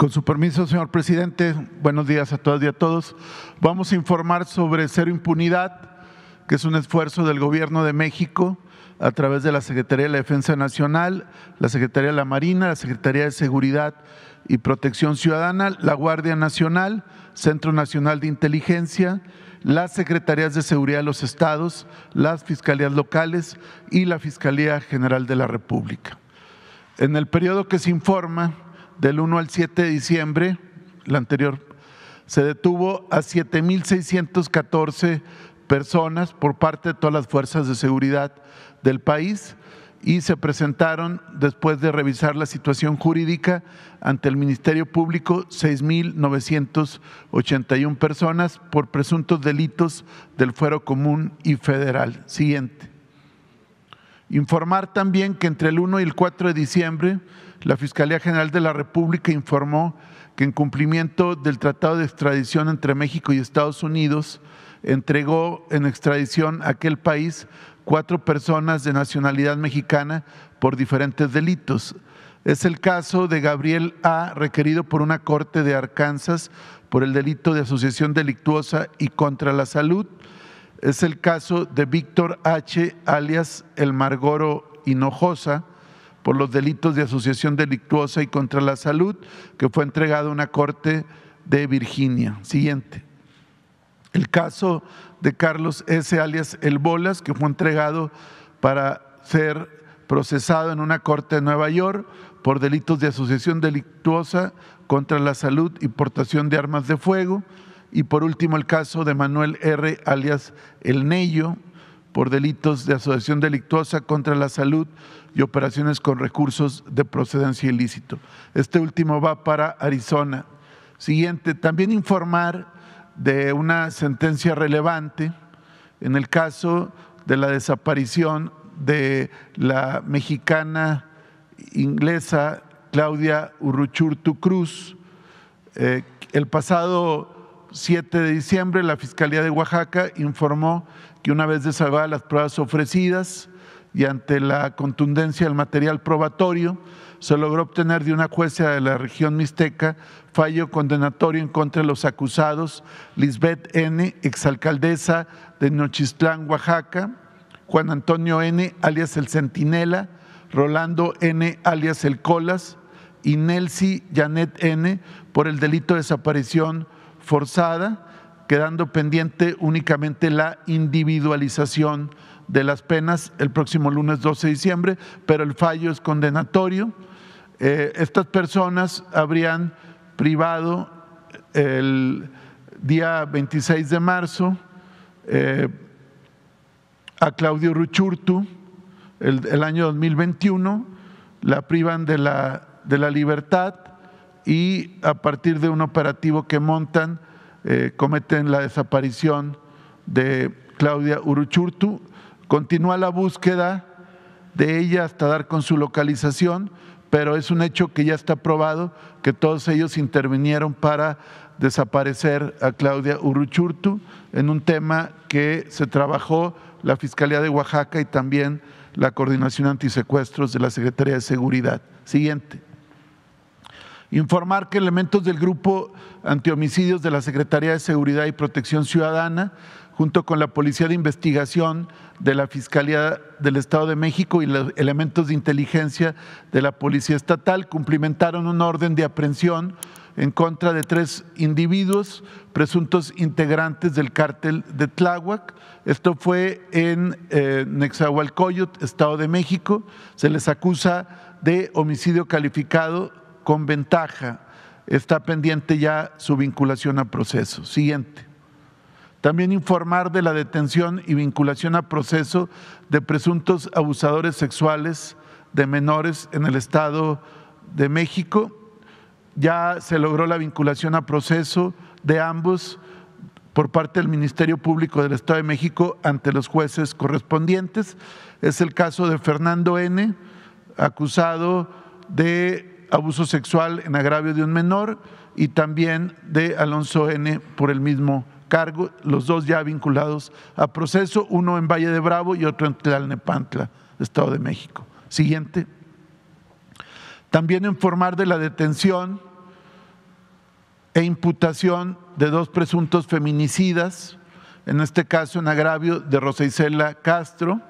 Con su permiso, señor presidente, buenos días a todas y a todos. Vamos a informar sobre Cero Impunidad, que es un esfuerzo del Gobierno de México a través de la Secretaría de la Defensa Nacional, la Secretaría de la Marina, la Secretaría de Seguridad y Protección Ciudadana, la Guardia Nacional, Centro Nacional de Inteligencia, las Secretarías de Seguridad de los Estados, las Fiscalías Locales y la Fiscalía General de la República. En el periodo que se informa, del 1 al 7 de diciembre, la anterior, se detuvo a 7.614 personas por parte de todas las fuerzas de seguridad del país y se presentaron, después de revisar la situación jurídica, ante el Ministerio Público 6.981 personas por presuntos delitos del fuero común y federal. Siguiente. Informar también que entre el 1 y el 4 de diciembre la Fiscalía General de la República informó que en cumplimiento del Tratado de Extradición entre México y Estados Unidos entregó en extradición a aquel país cuatro personas de nacionalidad mexicana por diferentes delitos. Es el caso de Gabriel A., requerido por una corte de Arkansas por el delito de asociación delictuosa y contra la salud es el caso de Víctor H., alias El Margoro Hinojosa, por los delitos de asociación delictuosa y contra la salud, que fue entregado a una corte de Virginia. Siguiente. El caso de Carlos S., alias El Bolas, que fue entregado para ser procesado en una corte de Nueva York por delitos de asociación delictuosa contra la salud y portación de armas de fuego y por último el caso de Manuel R., alias El Nello, por delitos de asociación delictuosa contra la salud y operaciones con recursos de procedencia ilícito. Este último va para Arizona. Siguiente, también informar de una sentencia relevante en el caso de la desaparición de la mexicana inglesa Claudia Urruchurtu Cruz. Eh, el pasado 7 de diciembre, la Fiscalía de Oaxaca informó que una vez desahogadas las pruebas ofrecidas y ante la contundencia del material probatorio, se logró obtener de una jueza de la región mixteca fallo condenatorio en contra de los acusados Lisbeth N., exalcaldesa de Nochistlán, Oaxaca, Juan Antonio N., alias El Centinela, Rolando N., alias El Colas, y Nelsi Janet N., por el delito de desaparición forzada, quedando pendiente únicamente la individualización de las penas el próximo lunes 12 de diciembre, pero el fallo es condenatorio. Eh, estas personas habrían privado el día 26 de marzo eh, a Claudio Ruchurtu, el, año 2021, la privan de de la libertad y a partir de un operativo que montan, eh, cometen la desaparición de Claudia Uruchurtu. Continúa la búsqueda de ella hasta dar con su localización, pero es un hecho que ya está probado que todos ellos intervinieron para desaparecer a Claudia Uruchurtu en un tema que se trabajó la Fiscalía de Oaxaca y también la Coordinación Antisecuestros de la Secretaría de Seguridad. Siguiente. Informar que elementos del grupo antihomicidios de la Secretaría de Seguridad y Protección Ciudadana, junto con la Policía de Investigación de la Fiscalía del Estado de México y los elementos de inteligencia de la Policía Estatal, cumplimentaron un orden de aprehensión en contra de tres individuos presuntos integrantes del cártel de Tláhuac. Esto fue en eh, Nexahualcoyot, Estado de México. Se les acusa de homicidio calificado con ventaja, está pendiente ya su vinculación a proceso. Siguiente. También informar de la detención y vinculación a proceso de presuntos abusadores sexuales de menores en el Estado de México. Ya se logró la vinculación a proceso de ambos por parte del Ministerio Público del Estado de México ante los jueces correspondientes. Es el caso de Fernando N., acusado de abuso sexual en agravio de un menor y también de Alonso N por el mismo cargo, los dos ya vinculados a proceso, uno en Valle de Bravo y otro en Tlalnepantla, Estado de México. Siguiente. También informar de la detención e imputación de dos presuntos feminicidas, en este caso en agravio de Rosa Isela Castro,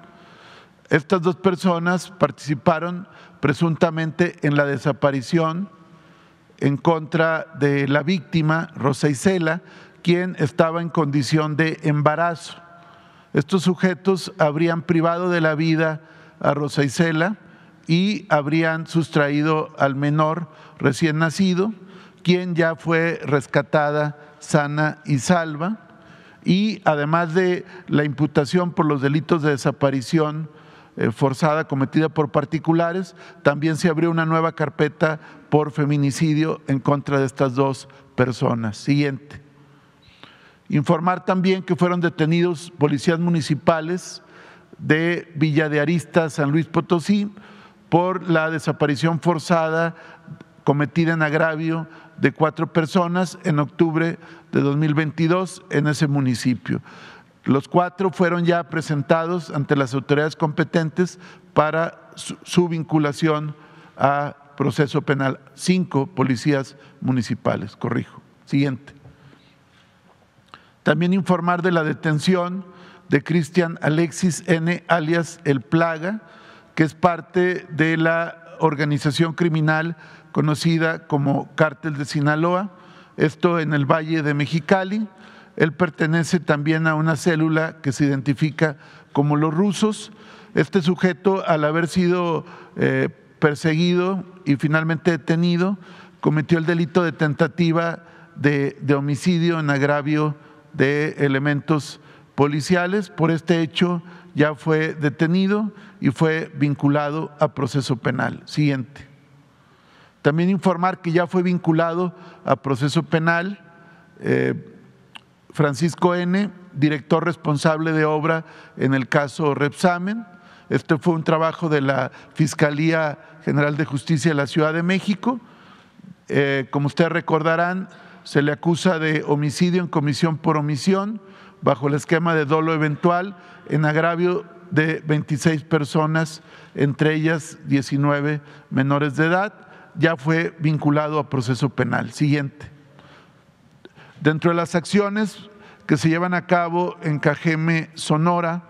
estas dos personas participaron presuntamente en la desaparición en contra de la víctima, Rosa quien estaba en condición de embarazo. Estos sujetos habrían privado de la vida a Rosa y habrían sustraído al menor recién nacido, quien ya fue rescatada sana y salva, y además de la imputación por los delitos de desaparición eh, forzada cometida por particulares, también se abrió una nueva carpeta por feminicidio en contra de estas dos personas. Siguiente. Informar también que fueron detenidos policías municipales de Villa de Arista, San Luis Potosí, por la desaparición forzada cometida en agravio de cuatro personas en octubre de 2022 en ese municipio. Los cuatro fueron ya presentados ante las autoridades competentes para su, vinculación a proceso penal. Cinco policías municipales, corrijo. Siguiente. También informar de la detención de Cristian Alexis N., alias El Plaga, que es parte de la organización criminal conocida como Cártel de Sinaloa, esto en el Valle de Mexicali. Él pertenece también a una célula que se identifica como los rusos. Este sujeto, al haber sido eh, perseguido y finalmente detenido, cometió el delito de tentativa de, homicidio en agravio de elementos policiales. Por este hecho ya fue detenido y fue vinculado a proceso penal. Siguiente. También informar que ya fue vinculado a proceso penal eh, Francisco N., director responsable de obra en el caso Repsamen. Este fue un trabajo de la Fiscalía General de Justicia de la Ciudad de México. Eh, como ustedes recordarán, se le acusa de homicidio en comisión por omisión bajo el esquema de dolo eventual en agravio de 26 personas, entre ellas 19 menores de edad. Ya fue vinculado a proceso penal. Siguiente. Dentro de las acciones que se llevan a cabo en Cajeme, Sonora,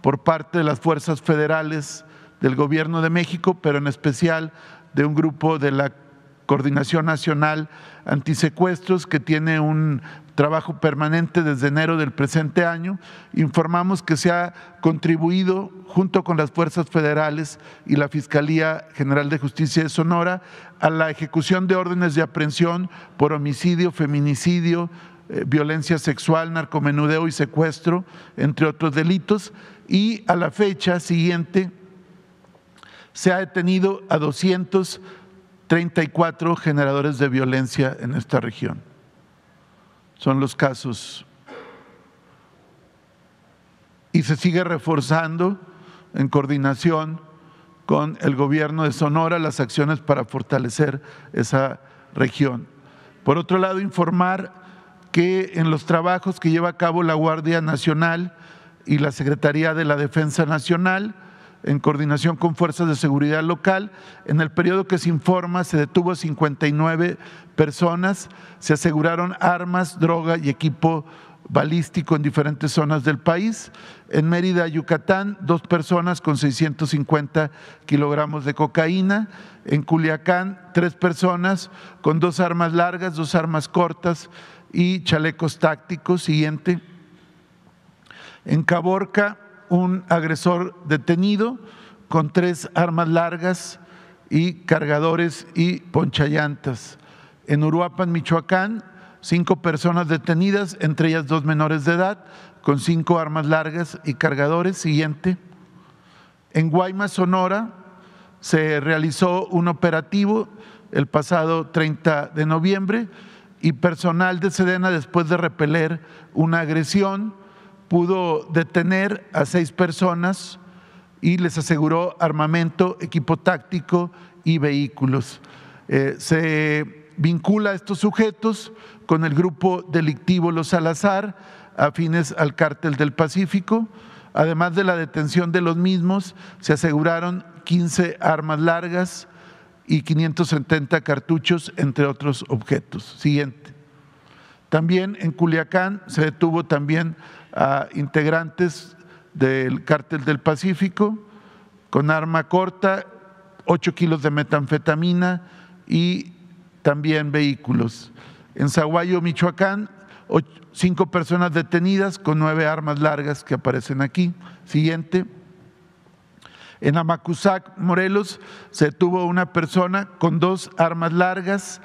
por parte de las fuerzas federales del Gobierno de México, pero en especial de un grupo de la Coordinación Nacional Antisecuestros, que tiene un trabajo permanente desde enero del presente año, informamos que se ha contribuido junto con las fuerzas federales y la Fiscalía General de Justicia de Sonora a la ejecución de órdenes de aprehensión por homicidio, feminicidio, eh, violencia sexual, narcomenudeo y secuestro, entre otros delitos, y a la fecha siguiente se ha detenido a 200 34 generadores de violencia en esta región. Son los casos. Y se sigue reforzando en coordinación con el gobierno de Sonora las acciones para fortalecer esa región. Por otro lado, informar que en los trabajos que lleva a cabo la Guardia Nacional y la Secretaría de la Defensa Nacional en coordinación con fuerzas de seguridad local. En el periodo que se informa se detuvo 59 personas, se aseguraron armas, droga y equipo balístico en diferentes zonas del país. En Mérida, Yucatán, dos personas con 650 kilogramos de cocaína. En Culiacán, tres personas con dos armas largas, dos armas cortas y chalecos tácticos. Siguiente. En Caborca, un agresor detenido con tres armas largas y cargadores y ponchallantas. En Uruapan, Michoacán, cinco personas detenidas, entre ellas dos menores de edad, con cinco armas largas y cargadores. Siguiente. En Guaymas, Sonora, se realizó un operativo el pasado 30 de noviembre y personal de Sedena, después de repeler una agresión, pudo detener a seis personas y les aseguró armamento, equipo táctico y vehículos. Eh, se vincula a estos sujetos con el grupo delictivo Los Salazar, afines al cártel del Pacífico. Además de la detención de los mismos, se aseguraron 15 armas largas y 570 cartuchos, entre otros objetos. Siguiente. También en Culiacán se detuvo también a integrantes del cártel del Pacífico con arma corta, 8 kilos de metanfetamina y también vehículos. En Zaguayo, Michoacán, cinco personas detenidas con nueve armas largas que aparecen aquí. Siguiente. En Amacuzac, Morelos, se detuvo una persona con dos armas largas,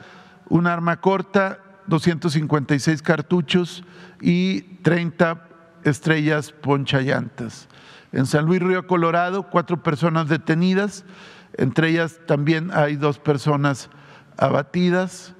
un arma corta, 256 cartuchos y 30 estrellas ponchallantas. En San Luis Río Colorado, cuatro personas detenidas, entre ellas también hay dos personas abatidas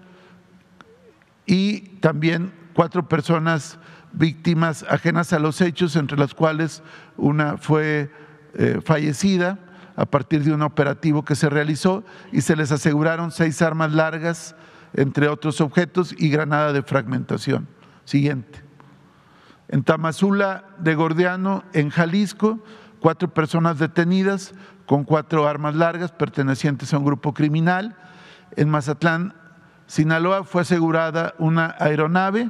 y también cuatro personas víctimas ajenas a los hechos, entre las cuales una fue eh, fallecida a partir de un operativo que se realizó y se les aseguraron seis armas largas, entre otros objetos, y granada de fragmentación. Siguiente. En Tamazula de Gordiano, en Jalisco, cuatro personas detenidas con cuatro armas largas pertenecientes a un grupo criminal. En Mazatlán, Sinaloa, fue asegurada una aeronave,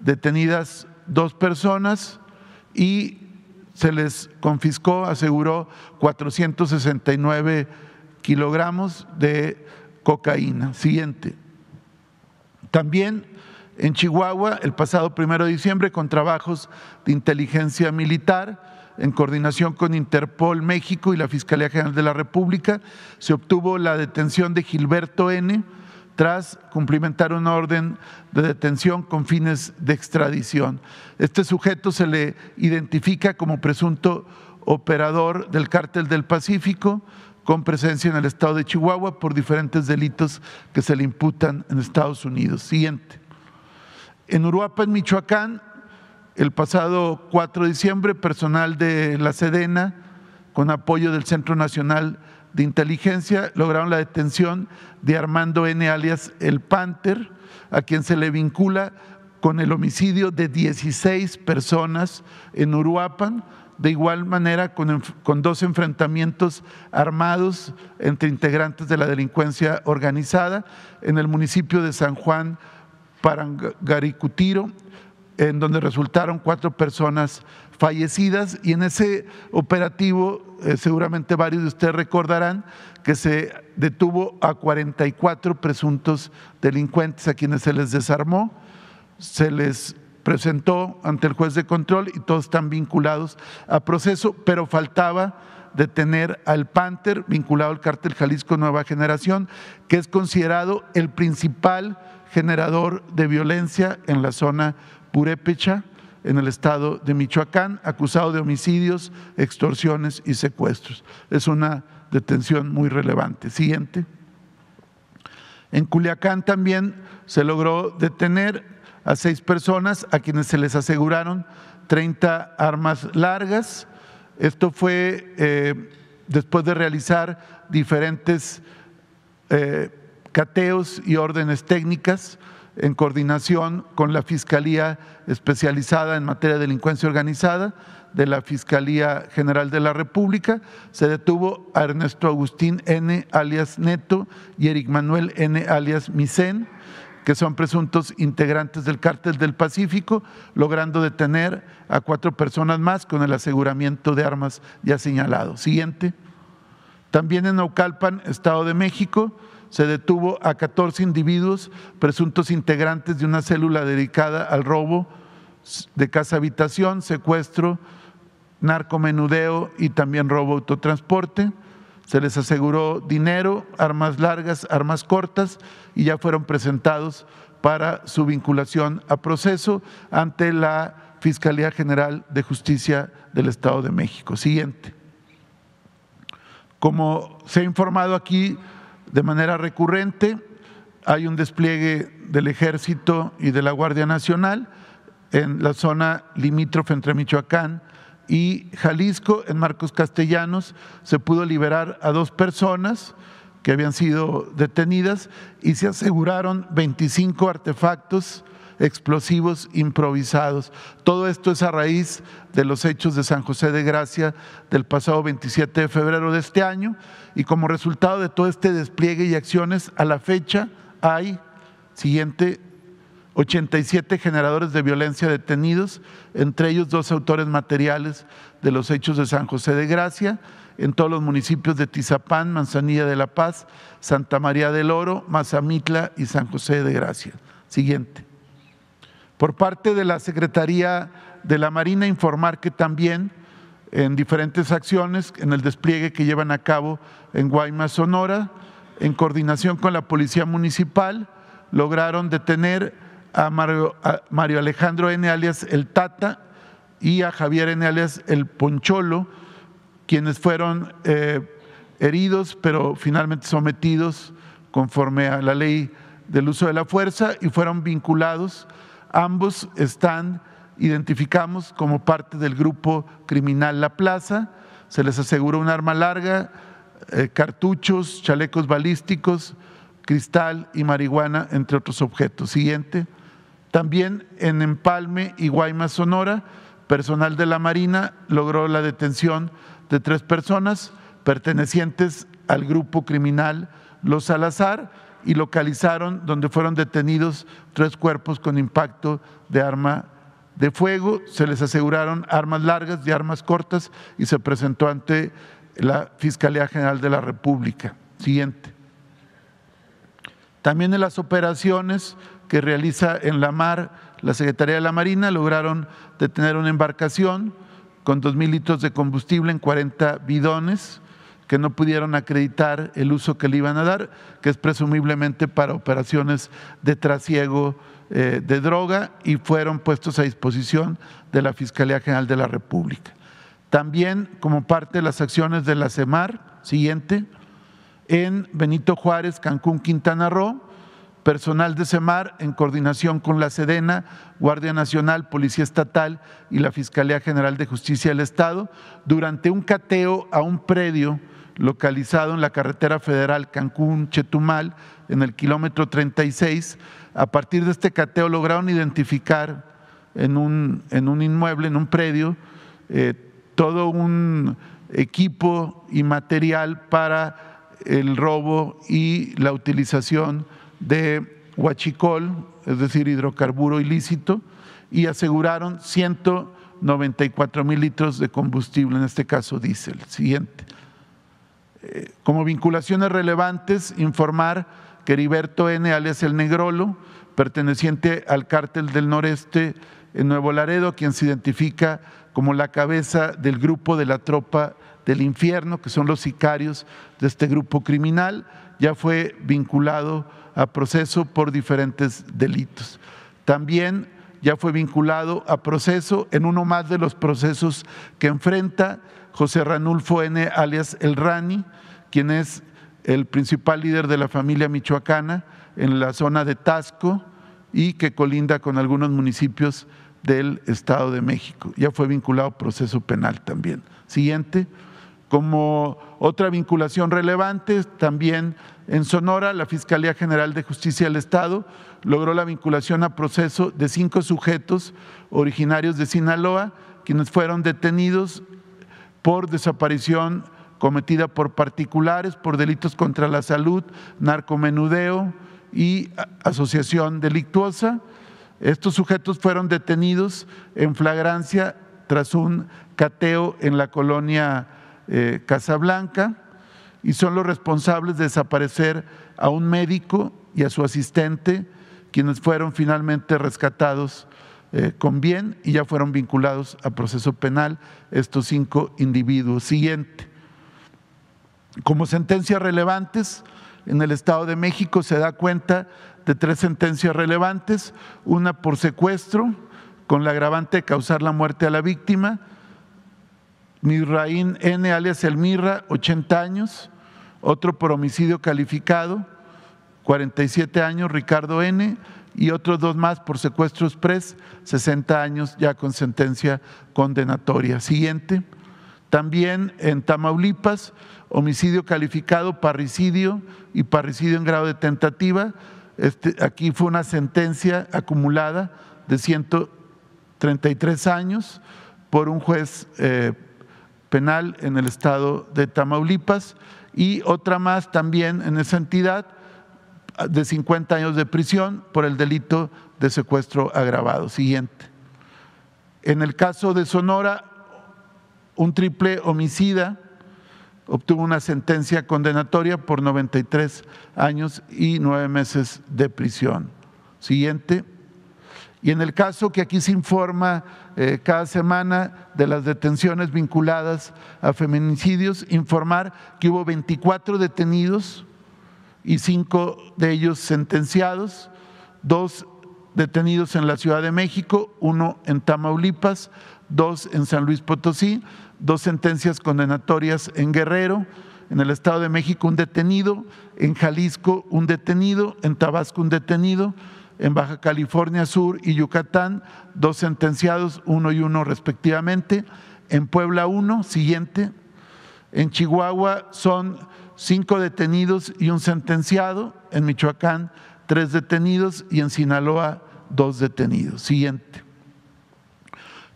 detenidas dos personas y se les confiscó, aseguró 469 kilogramos de cocaína. Siguiente. También en Chihuahua el pasado primero de diciembre con trabajos de inteligencia militar en coordinación con Interpol México y la Fiscalía General de la República. Se obtuvo la detención de Gilberto N tras cumplimentar una orden de detención con fines de extradición. Este sujeto se le identifica como presunto operador del cártel del Pacífico, con presencia en el estado de Chihuahua por diferentes delitos que se le imputan en Estados Unidos. Siguiente. En Uruapan, Michoacán, el pasado 4 de diciembre, personal de la Sedena, con apoyo del Centro Nacional de Inteligencia, lograron la detención de Armando N. alias El Panther, a quien se le vincula con el homicidio de 16 personas en Uruapan, de igual manera con, con, dos enfrentamientos armados entre integrantes de la delincuencia organizada en el municipio de San Juan para Garicutiro, en donde resultaron cuatro personas fallecidas y en ese operativo eh, seguramente varios de ustedes recordarán que se detuvo a 44 presuntos delincuentes a quienes se les desarmó, se les presentó ante el juez de control y todos están vinculados a proceso, pero faltaba detener al Panther vinculado al cártel Jalisco Nueva Generación, que es considerado el principal generador de violencia en la zona purépecha, en el estado de Michoacán, acusado de homicidios, extorsiones y secuestros. Es una detención muy relevante. Siguiente. En Culiacán también se logró detener a seis personas a quienes se les aseguraron 30 armas largas. Esto fue eh, después de realizar diferentes eh, cateos y órdenes técnicas en coordinación con la Fiscalía especializada en materia de delincuencia organizada de la Fiscalía General de la República. Se detuvo a Ernesto Agustín N. alias Neto y Eric Manuel N. alias Misen, que son presuntos integrantes del cártel del Pacífico, logrando detener a cuatro personas más con el aseguramiento de armas ya señalado. Siguiente. También en Naucalpan, Estado de México, se detuvo a 14 individuos, presuntos integrantes de una célula dedicada al robo de casa habitación, secuestro, narcomenudeo y también robo autotransporte. Se les aseguró dinero, armas largas, armas cortas y ya fueron presentados para su vinculación a proceso ante la Fiscalía General de Justicia del Estado de México. Siguiente. Como se ha informado aquí, de manera recurrente. Hay un despliegue del Ejército y de la Guardia Nacional en la zona limítrofe entre Michoacán y Jalisco, en Marcos Castellanos, se pudo liberar a dos personas que habían sido detenidas y se aseguraron 25 artefactos explosivos improvisados. Todo esto es a raíz de los hechos de San José de Gracia del pasado 27 de febrero de este año y como resultado de todo este despliegue y acciones a la fecha hay, siguiente, 87 generadores de violencia detenidos, entre ellos dos autores materiales de los hechos de San José de Gracia, en todos los municipios de Tizapán, Manzanilla de la Paz, Santa María del Oro, Mazamitla y San José de Gracia. Siguiente. Por parte de la Secretaría de la Marina, informar que también en diferentes acciones, en el despliegue que llevan a cabo en Guaymas, Sonora, en coordinación con la Policía Municipal, lograron detener a Mario, Alejandro N. alias el Tata y a Javier N. alias el Poncholo, quienes fueron eh, heridos, pero finalmente sometidos conforme a la ley del uso de la fuerza y fueron vinculados Ambos están, identificamos como parte del grupo criminal La Plaza. Se les aseguró un arma larga, eh, cartuchos, chalecos balísticos, cristal y marihuana, entre otros objetos. Siguiente. También en Empalme y Guaymas, Sonora, personal de la Marina logró la detención de tres personas pertenecientes al grupo criminal Los Salazar y localizaron donde fueron detenidos tres cuerpos con impacto de arma de fuego, se les aseguraron armas largas y armas cortas y se presentó ante la Fiscalía General de la República. Siguiente. También en las operaciones que realiza en la mar la Secretaría de la Marina lograron detener una embarcación con 2.000 litros de combustible en 40 bidones, que no pudieron acreditar el uso que le iban a dar, que es presumiblemente para operaciones de trasiego eh, de droga y fueron puestos a disposición de la Fiscalía General de la República. También como parte de las acciones de la CEMAR, siguiente, en Benito Juárez, Cancún, Quintana Roo, personal de CEMAR en coordinación con la SEDENA, Guardia Nacional, Policía Estatal y la Fiscalía General de Justicia del Estado, durante un cateo a un predio localizado en la carretera federal Cancún-Chetumal, en el kilómetro 36. A partir de este cateo lograron identificar en un, inmueble, en un predio, eh, todo un equipo y material para el robo y la utilización de huachicol, es decir, hidrocarburo ilícito, y aseguraron 194 mil litros de combustible, en este caso diésel. Siguiente como vinculaciones relevantes, informar que Heriberto N., alias El Negrolo, perteneciente al cártel del noreste en Nuevo Laredo, quien se identifica como la cabeza del grupo de la tropa del infierno, que son los sicarios de este grupo criminal, ya fue vinculado a proceso por diferentes delitos. También ya fue vinculado a proceso en uno más de los procesos que enfrenta José Ranulfo N., alias El Rani, quien es el principal líder de la familia michoacana en la zona de Tasco y que colinda con algunos municipios del Estado de México. Ya fue vinculado a proceso penal también. Siguiente. Como otra vinculación relevante, también en Sonora, la Fiscalía General de Justicia del Estado logró la vinculación a proceso de cinco sujetos originarios de Sinaloa, quienes fueron detenidos por desaparición cometida por particulares por delitos contra la salud, narcomenudeo y asociación delictuosa. Estos sujetos fueron detenidos en flagrancia tras un cateo en la colonia eh, Casablanca y son los responsables de desaparecer a un médico y a su asistente, quienes fueron finalmente rescatados eh, con bien y ya fueron vinculados a proceso penal estos cinco individuos. Siguiente. Como sentencias relevantes, en el Estado de México se da cuenta de tres sentencias relevantes, una por secuestro, con la agravante de causar la muerte a la víctima, Mirraín N, alias Elmirra, Mirra, 80 años, otro por homicidio calificado, 47 años, Ricardo N, y otros dos más por secuestros pres, 60 años ya con sentencia condenatoria. Siguiente. También en Tamaulipas, homicidio calificado, parricidio y parricidio en grado de tentativa. Este, aquí fue una sentencia acumulada de 133 años por un juez eh, penal en el estado de Tamaulipas y otra más también en esa entidad de 50 años de prisión por el delito de secuestro agravado. Siguiente. En el caso de Sonora, un triple homicida obtuvo una sentencia condenatoria por 93 años y nueve meses de prisión. Siguiente. Y en el caso que aquí se informa eh, cada semana de las detenciones vinculadas a feminicidios, informar que hubo 24 detenidos y cinco de ellos sentenciados, dos detenidos en la Ciudad de México, uno en Tamaulipas, dos en San Luis Potosí, dos sentencias condenatorias en Guerrero, en el Estado de México un detenido, en Jalisco un detenido, en Tabasco un detenido, en Baja California Sur y Yucatán dos sentenciados, uno y uno respectivamente, en Puebla uno, siguiente, en Chihuahua son cinco detenidos y un sentenciado, en Michoacán tres detenidos y en Sinaloa dos detenidos. Siguiente.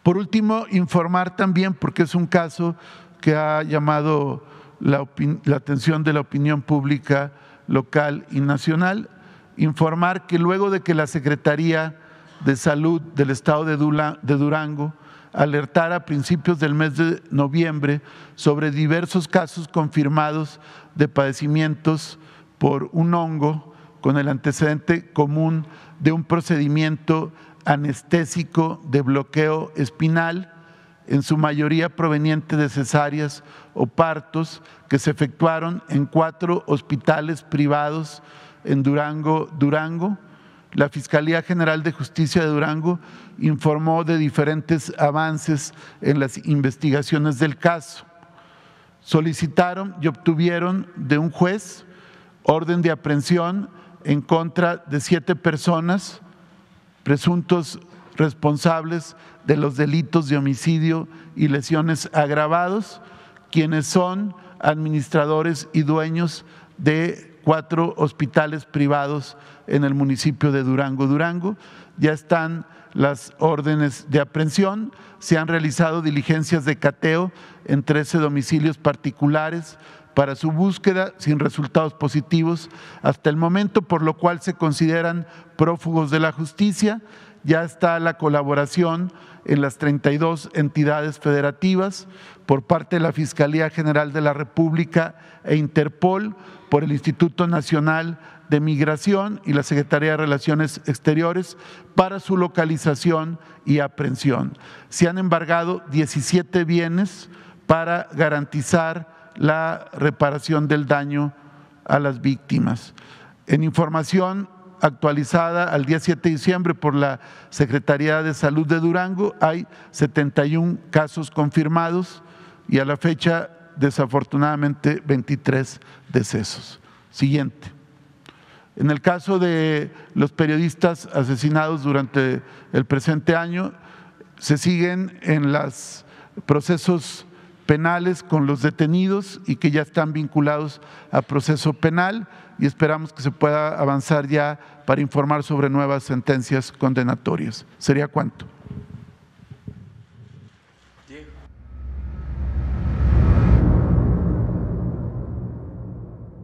Por último, informar también, porque es un caso que ha llamado la, atención de la opinión pública local y nacional, informar que luego de que la Secretaría de Salud del Estado de, Dula, de Durango alertara a principios del mes de noviembre sobre diversos casos confirmados de padecimientos por un hongo con el antecedente común de un procedimiento anestésico de bloqueo espinal, en su mayoría proveniente de cesáreas o partos que se efectuaron en cuatro hospitales privados en Durango, Durango. La Fiscalía General de Justicia de Durango informó de diferentes avances en las investigaciones del caso solicitaron y obtuvieron de un juez orden de aprehensión en contra de siete personas, presuntos responsables de los delitos de homicidio y lesiones agravados, quienes son administradores y dueños de cuatro hospitales privados en el municipio de Durango, Durango. Ya están las órdenes de aprehensión, se han realizado diligencias de cateo en 13 domicilios particulares para su búsqueda sin resultados positivos hasta el momento, por lo cual se consideran prófugos de la justicia. Ya está la colaboración en las 32 entidades federativas por parte de la Fiscalía General de la República e Interpol, por el Instituto Nacional de Migración y la Secretaría de Relaciones Exteriores para su localización y aprehensión. Se han embargado 17 bienes para garantizar la reparación del daño a las víctimas. En información actualizada al día 7 de diciembre por la Secretaría de Salud de Durango, hay 71 casos confirmados, y a la fecha, desafortunadamente, 23 decesos. Siguiente. En el caso de los periodistas asesinados durante el presente año, se siguen en los procesos penales con los detenidos y que ya están vinculados a proceso penal y esperamos que se pueda avanzar ya para informar sobre nuevas sentencias condenatorias. ¿Sería cuánto?